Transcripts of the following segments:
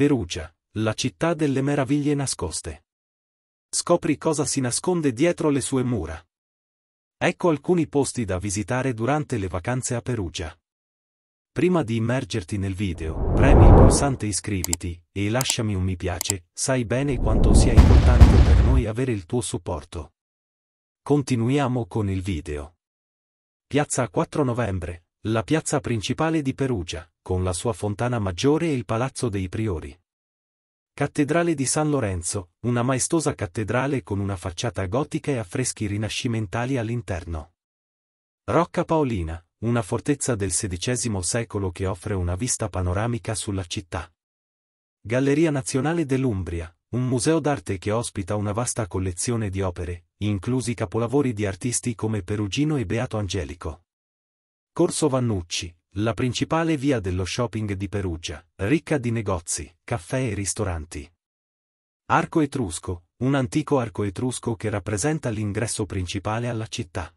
Perugia, la città delle meraviglie nascoste. Scopri cosa si nasconde dietro le sue mura. Ecco alcuni posti da visitare durante le vacanze a Perugia. Prima di immergerti nel video, premi il pulsante iscriviti e lasciami un mi piace, sai bene quanto sia importante per noi avere il tuo supporto. Continuiamo con il video. Piazza 4 novembre, la piazza principale di Perugia, con la sua fontana maggiore e il Palazzo dei Priori. Cattedrale di San Lorenzo, una maestosa cattedrale con una facciata gotica e affreschi rinascimentali all'interno. Rocca Paolina, una fortezza del XVI secolo che offre una vista panoramica sulla città. Galleria Nazionale dell'Umbria, un museo d'arte che ospita una vasta collezione di opere, inclusi capolavori di artisti come Perugino e Beato Angelico. Corso Vannucci, la principale via dello shopping di Perugia, ricca di negozi, caffè e ristoranti. Arco Etrusco, un antico arco etrusco che rappresenta l'ingresso principale alla città.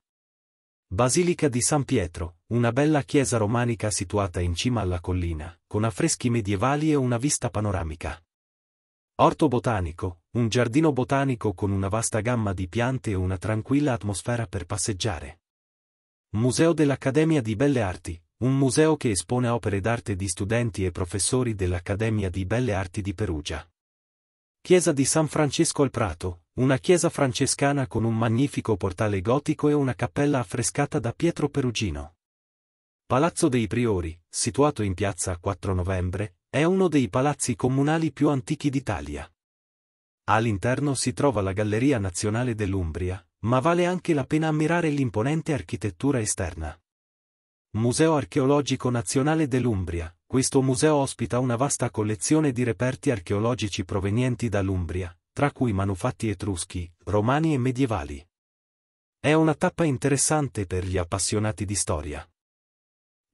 Basilica di San Pietro, una bella chiesa romanica situata in cima alla collina, con affreschi medievali e una vista panoramica. Orto botanico, un giardino botanico con una vasta gamma di piante e una tranquilla atmosfera per passeggiare. Museo dell'Accademia di Belle Arti, un museo che espone opere d'arte di studenti e professori dell'Accademia di Belle Arti di Perugia. Chiesa di San Francesco al Prato, una chiesa francescana con un magnifico portale gotico e una cappella affrescata da Pietro Perugino. Palazzo dei Priori, situato in piazza 4 novembre, è uno dei palazzi comunali più antichi d'Italia. All'interno si trova la Galleria Nazionale dell'Umbria, ma vale anche la pena ammirare l'imponente architettura esterna. Museo archeologico nazionale dell'Umbria. Questo museo ospita una vasta collezione di reperti archeologici provenienti dall'Umbria, tra cui manufatti etruschi, romani e medievali. È una tappa interessante per gli appassionati di storia.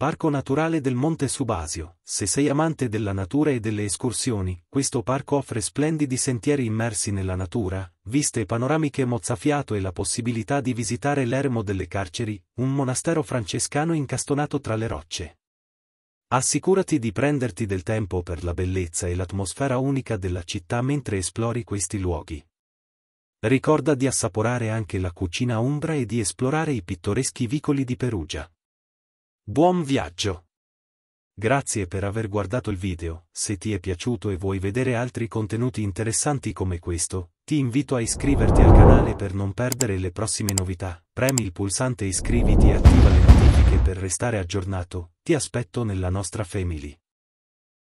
Parco naturale del Monte Subasio. Se sei amante della natura e delle escursioni, questo parco offre splendidi sentieri immersi nella natura, viste panoramiche mozzafiato e la possibilità di visitare l'ermo delle carceri, un monastero francescano incastonato tra le rocce. Assicurati di prenderti del tempo per la bellezza e l'atmosfera unica della città mentre esplori questi luoghi. Ricorda di assaporare anche la cucina umbra e di esplorare i pittoreschi vicoli di Perugia. Buon viaggio! Grazie per aver guardato il video, se ti è piaciuto e vuoi vedere altri contenuti interessanti come questo, ti invito a iscriverti al canale per non perdere le prossime novità, premi il pulsante iscriviti e attiva le notifiche per restare aggiornato, ti aspetto nella nostra family.